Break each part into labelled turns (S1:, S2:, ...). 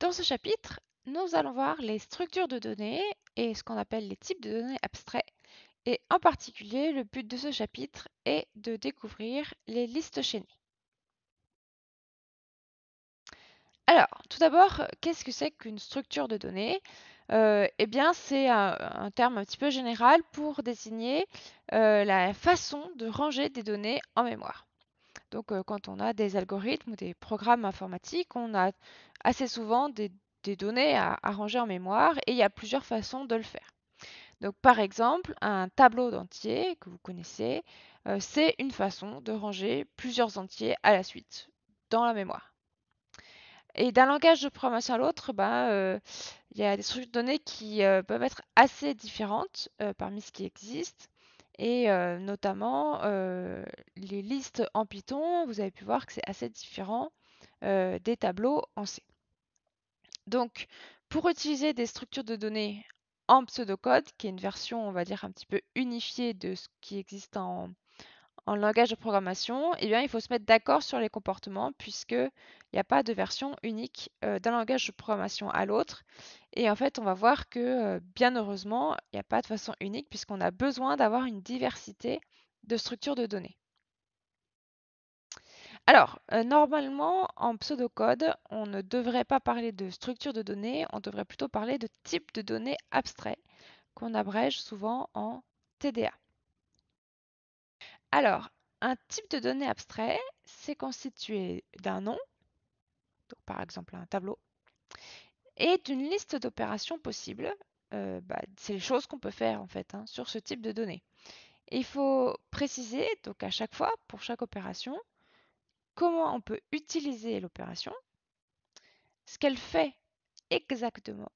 S1: Dans ce chapitre, nous allons voir les structures de données et ce qu'on appelle les types de données abstraits. Et en particulier, le but de ce chapitre est de découvrir les listes chaînées. Alors, tout d'abord, qu'est-ce que c'est qu'une structure de données euh, Eh bien, c'est un, terme un petit peu général pour désigner euh, la façon de ranger des données en mémoire. Donc quand on a des algorithmes ou des programmes informatiques, on a assez souvent des, données à, ranger en mémoire et il y a plusieurs façons de le faire. Donc, par exemple, un tableau d'entiers que vous connaissez, c'est une façon de ranger plusieurs entiers à la suite dans la mémoire. Et d'un langage de programmation à l'autre, ben, il y a des structures de données qui peuvent être assez différentes parmi ce qui existe. Et euh, notamment, euh, les listes en Python, vous avez pu voir que c'est assez différent euh, des tableaux en C. Donc, pour utiliser des structures de données en pseudocode, qui est une version, on va dire, un petit peu unifiée de ce qui existe en, en langage de programmation, eh bien, il faut se mettre d'accord sur les comportements puisqu'il n'y a pas de version unique euh, d'un langage de programmation à l'autre. Et en fait, on va voir que, euh, bien heureusement, il n'y a pas de façon unique puisqu'on a besoin d'avoir une diversité de structures de données. Alors, euh, normalement, en pseudocode, on ne devrait pas parler de structure de données, on devrait plutôt parler de type de données abstraits qu'on abrège souvent en TDA. Alors, un type de données abstrait, c'est constitué d'un nom, donc par exemple un tableau, et d'une liste d'opérations possibles. Euh, bah, c'est les choses qu'on peut faire en fait hein, sur ce type de données. il faut préciser donc à chaque fois, pour chaque opération, comment on peut utiliser l'opération, ce qu'elle fait exactement.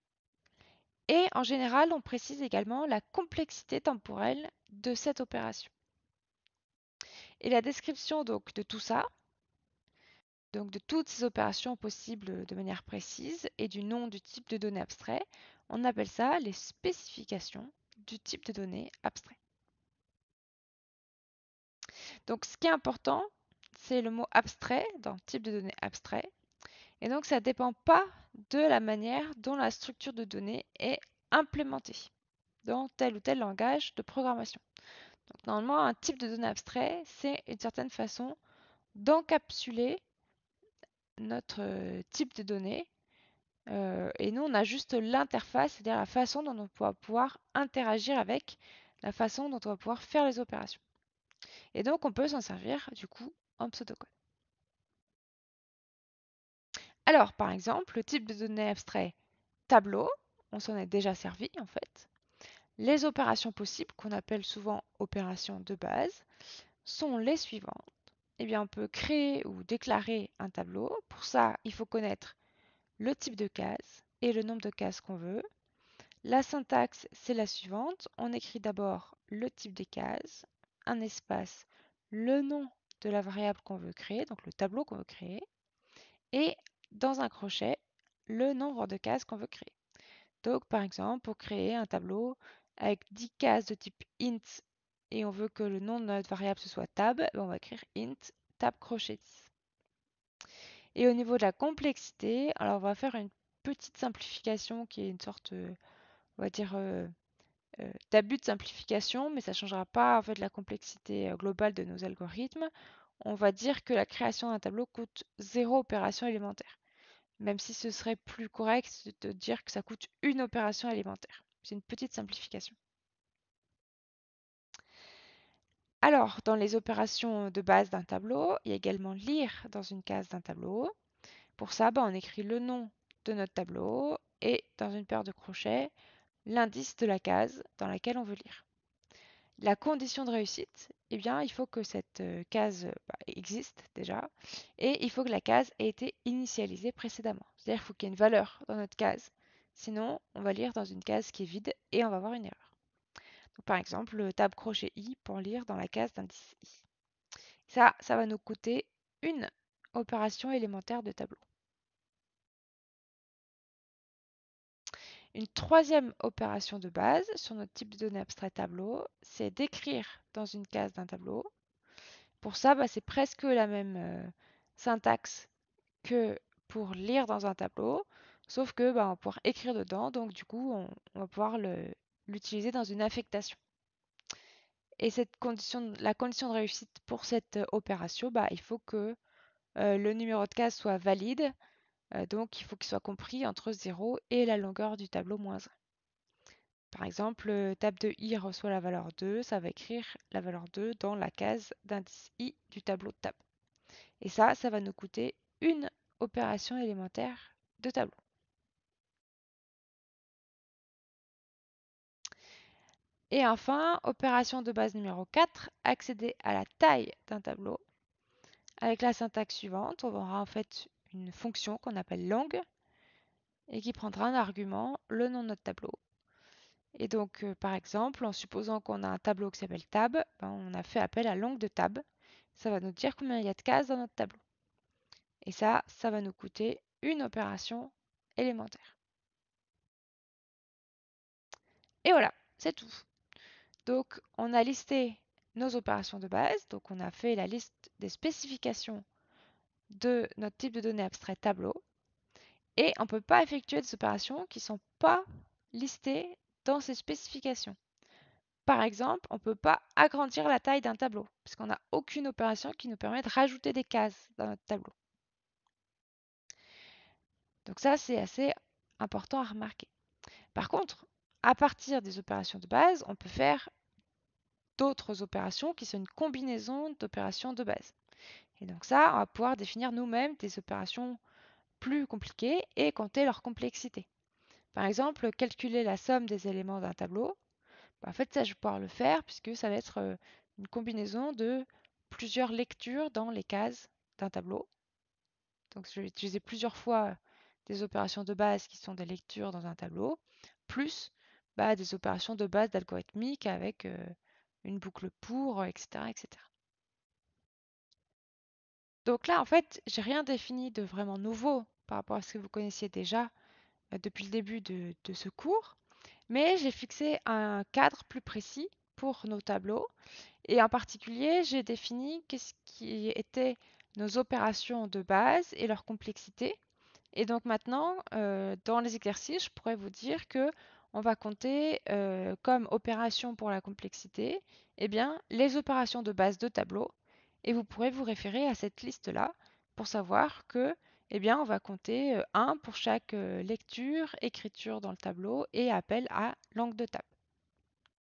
S1: Et en général, on précise également la complexité temporelle de cette opération. Et la description donc de tout ça, donc de toutes ces opérations possibles euh, de manière précise et du nom du type de données abstrait, on appelle ça les spécifications du type de données abstrait. Donc ce qui est important, c'est le mot abstrait dans type de données abstrait. Et donc ça ne dépend pas de la manière dont la structure de données est implémentée dans tel ou tel langage de programmation normalement, un type de données abstrait, c'est une certaine façon d'encapsuler notre euh, type de données. Euh, et nous, on a juste l'interface, c'est-à-dire la façon dont on va pouvoir interagir avec, la façon dont on va pouvoir faire les opérations. Et donc, on peut s'en servir, du coup, en pseudocode. Alors, par exemple, le type de données abstrait tableau, on s'en est déjà servi, en fait. Les opérations possibles, qu'on appelle souvent opérations de base, sont les suivantes. Eh bien, on peut créer ou déclarer un tableau. Pour ça, il faut connaître le type de case et le nombre de cases qu'on veut. La syntaxe, c'est la suivante. On écrit d'abord le type des cases, un espace, le nom de la variable qu'on veut créer, donc le tableau qu'on veut créer, et dans un crochet, le nombre de cases qu'on veut créer. Donc, par exemple, pour créer un tableau avec 10 cases de type int et on veut que le nom de notre variable ce soit tab, ben, on va écrire int tab crochet 10. Et au niveau de la complexité, alors on va faire une petite simplification qui est une sorte, euh, on va dire, euh, euh, d'abus de simplification, mais ça ne changera pas en fait la complexité globale de nos algorithmes. On va dire que la création d'un tableau coûte zéro opération élémentaire, même si ce serait plus correct de dire que ça coûte une opération élémentaire. C'est une petite simplification. Alors, dans les opérations de base d'un tableau, il y a également lire dans une case d'un tableau. Pour ça, ben, on écrit le nom de notre tableau et dans une paire de crochets, l'indice de la case dans laquelle on veut lire. La condition de réussite, eh bien, il faut que cette euh, case bah, existe déjà et il faut que la case ait été initialisée précédemment. C'est-à-dire qu'il faut qu'il y ait une valeur dans notre case Sinon, on va lire dans une case qui est vide et on va avoir une erreur. par exemple, table crochet i pour lire dans la case d'indice i. Ça, ça va nous coûter une opération élémentaire de tableau. Une troisième opération de base sur notre type de données abstrait tableau, c'est d'écrire dans une case d'un tableau. Pour ça, bah, c'est presque la même euh, syntaxe que pour lire dans un tableau. Sauf que bah, on va pouvoir écrire dedans, donc du coup, on, va pouvoir l'utiliser dans une affectation. Et cette condition, la condition de réussite pour cette euh, opération, bah, il faut que euh, le numéro de case soit valide, euh, donc il faut qu'il soit compris entre 0 et la longueur du tableau moins 1. Par exemple, table de i reçoit la valeur 2, ça va écrire la valeur 2 dans la case d'indice i du tableau de table. Et ça, ça va nous coûter une opération élémentaire de tableau. Et enfin, opération de base numéro 4, accéder à la taille d'un tableau. Avec la syntaxe suivante, on aura en fait une fonction qu'on appelle langue et qui prendra un argument, le nom de notre tableau. Et donc, euh, par exemple, en supposant qu'on a un tableau qui s'appelle tab, ben, on a fait appel à longue de tab. Ça va nous dire combien il y a de cases dans notre tableau. Et ça, ça va nous coûter une opération élémentaire. Et voilà, c'est tout. Donc, on a listé nos opérations de base. Donc, on a fait la liste des spécifications de notre type de données abstrait tableau. Et on ne peut pas effectuer des opérations qui ne sont pas listées dans ces spécifications. Par exemple, on ne peut pas agrandir la taille d'un tableau, puisqu'on n'a aucune opération qui nous permet de rajouter des cases dans notre tableau. Donc ça, c'est assez important à remarquer. Par contre, à partir des opérations de base, on peut faire d'autres opérations qui sont une combinaison d'opérations de base. Et donc ça, on va pouvoir définir nous-mêmes des opérations plus compliquées et compter leur complexité. Par exemple, calculer la somme des éléments d'un tableau. Bah, en fait, ça, je vais pouvoir le faire puisque ça va être euh, une combinaison de plusieurs lectures dans les cases d'un tableau. Donc, je vais utiliser plusieurs fois des opérations de base qui sont des lectures dans un tableau, plus bah, des opérations de base d'algorithmique avec une boucle pour, etc., etc. Donc là, en fait, j'ai rien défini de vraiment nouveau par rapport à ce que vous connaissiez déjà depuis le début de, ce cours, mais j'ai fixé un cadre plus précis pour nos tableaux. Et en particulier, j'ai défini qu'est-ce qui étaient nos opérations de base et leur complexité. Et donc maintenant, dans les exercices, je pourrais vous dire que on va compter euh, comme opération pour la complexité eh bien, les opérations de base de tableau. Et vous pourrez vous référer à cette liste-là pour savoir que eh bien, on va compter 1 euh, pour chaque euh, lecture, écriture dans le tableau et appel à langue de table.